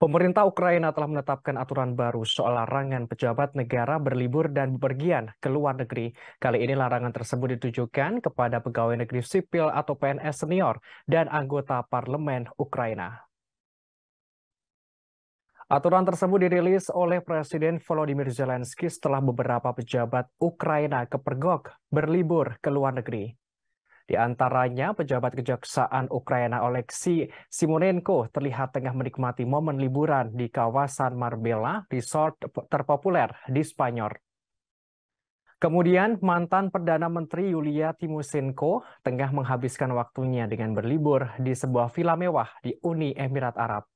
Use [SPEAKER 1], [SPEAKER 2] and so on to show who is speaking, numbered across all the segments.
[SPEAKER 1] Pemerintah Ukraina telah menetapkan aturan baru soal larangan pejabat negara berlibur dan bepergian ke luar negeri. Kali ini larangan tersebut ditujukan kepada pegawai negeri sipil atau PNS senior dan anggota parlemen Ukraina. Aturan tersebut dirilis oleh Presiden Volodymyr Zelensky setelah beberapa pejabat Ukraina kepergok berlibur ke luar negeri. Di antaranya, pejabat kejaksaan Ukraina Oleksi Simonenko terlihat tengah menikmati momen liburan di kawasan Marbella, resort terpopuler di Spanyol. Kemudian, mantan Perdana Menteri Yulia Timosenko tengah menghabiskan waktunya dengan berlibur di sebuah villa mewah di Uni Emirat Arab.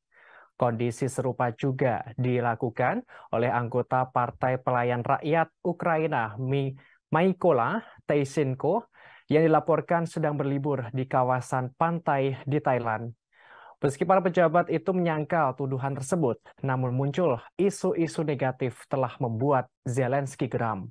[SPEAKER 1] Kondisi serupa juga dilakukan oleh anggota Partai Pelayan Rakyat Ukraina Mykola Teysenko, yang dilaporkan sedang berlibur di kawasan pantai di Thailand. Meski para pejabat itu menyangkal tuduhan tersebut, namun muncul isu-isu negatif telah membuat Zelensky geram.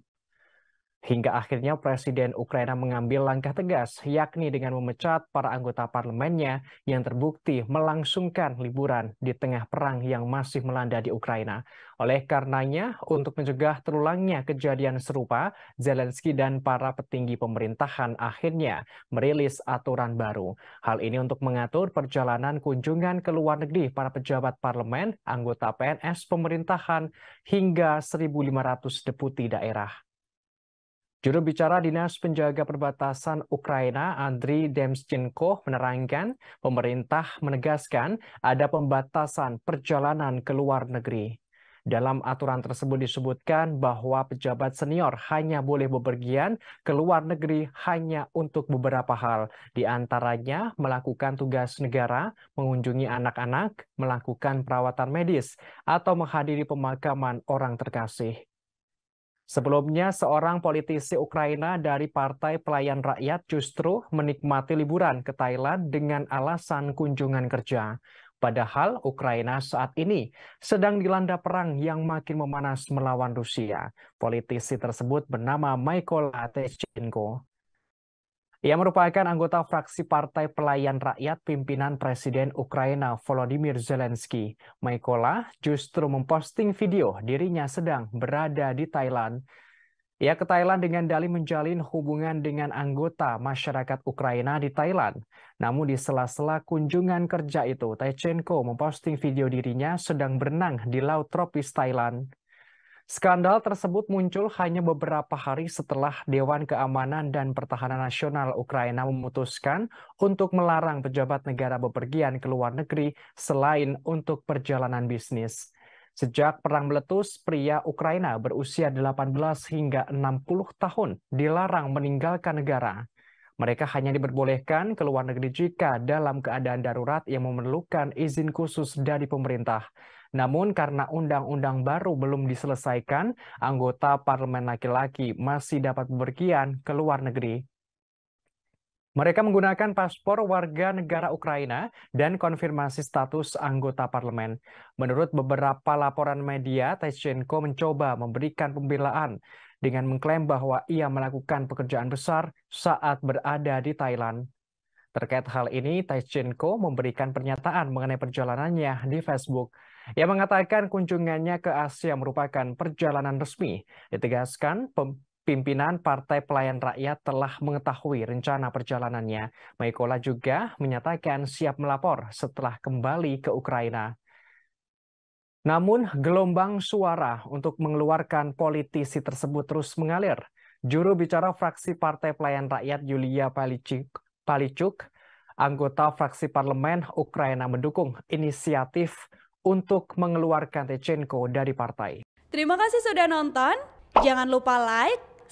[SPEAKER 1] Hingga akhirnya Presiden Ukraina mengambil langkah tegas, yakni dengan memecat para anggota parlemennya yang terbukti melangsungkan liburan di tengah perang yang masih melanda di Ukraina. Oleh karenanya, untuk mencegah terulangnya kejadian serupa, Zelensky dan para petinggi pemerintahan akhirnya merilis aturan baru. Hal ini untuk mengatur perjalanan kunjungan ke luar negeri para pejabat parlemen, anggota PNS pemerintahan, hingga 1.500 deputi daerah. Juru bicara Dinas Penjaga Perbatasan Ukraina, Andri Demschenko, menerangkan pemerintah menegaskan ada pembatasan perjalanan ke luar negeri. Dalam aturan tersebut disebutkan bahwa pejabat senior hanya boleh bepergian ke luar negeri hanya untuk beberapa hal, di antaranya melakukan tugas negara, mengunjungi anak-anak, melakukan perawatan medis, atau menghadiri pemakaman orang terkasih. Sebelumnya, seorang politisi Ukraina dari Partai Pelayan Rakyat justru menikmati liburan ke Thailand dengan alasan kunjungan kerja. Padahal Ukraina saat ini sedang dilanda perang yang makin memanas melawan Rusia. Politisi tersebut bernama Mykola Techenko. Ia merupakan anggota fraksi Partai Pelayan Rakyat pimpinan Presiden Ukraina Volodymyr Zelensky. Maikola justru memposting video dirinya sedang berada di Thailand. Ia ke Thailand dengan dalih menjalin hubungan dengan anggota masyarakat Ukraina di Thailand. Namun di sela-sela kunjungan kerja itu, Taichenko memposting video dirinya sedang berenang di Laut Tropis Thailand. Skandal tersebut muncul hanya beberapa hari setelah Dewan Keamanan dan Pertahanan Nasional Ukraina memutuskan untuk melarang pejabat negara bepergian ke luar negeri selain untuk perjalanan bisnis. Sejak perang meletus, pria Ukraina berusia 18 hingga 60 tahun dilarang meninggalkan negara mereka hanya diperbolehkan ke luar negeri jika dalam keadaan darurat yang memerlukan izin khusus dari pemerintah. Namun karena undang-undang baru belum diselesaikan, anggota parlemen laki-laki masih dapat berpergian ke luar negeri mereka menggunakan paspor warga negara Ukraina dan konfirmasi status anggota parlemen. Menurut beberapa laporan media, Tyshenko mencoba memberikan pembelaan dengan mengklaim bahwa ia melakukan pekerjaan besar saat berada di Thailand. Terkait hal ini, Tyshenko memberikan pernyataan mengenai perjalanannya di Facebook. Ia mengatakan kunjungannya ke Asia merupakan perjalanan resmi. Ditegaskan, pimpinan Partai Pelayan Rakyat telah mengetahui rencana perjalanannya. Maikola juga menyatakan siap melapor setelah kembali ke Ukraina. Namun gelombang suara untuk mengeluarkan politisi tersebut terus mengalir. Juru bicara fraksi Partai Pelayan Rakyat Yulia Palicuk, anggota fraksi parlemen Ukraina mendukung inisiatif untuk mengeluarkan Tchenko dari partai. Terima kasih sudah nonton. Jangan lupa like,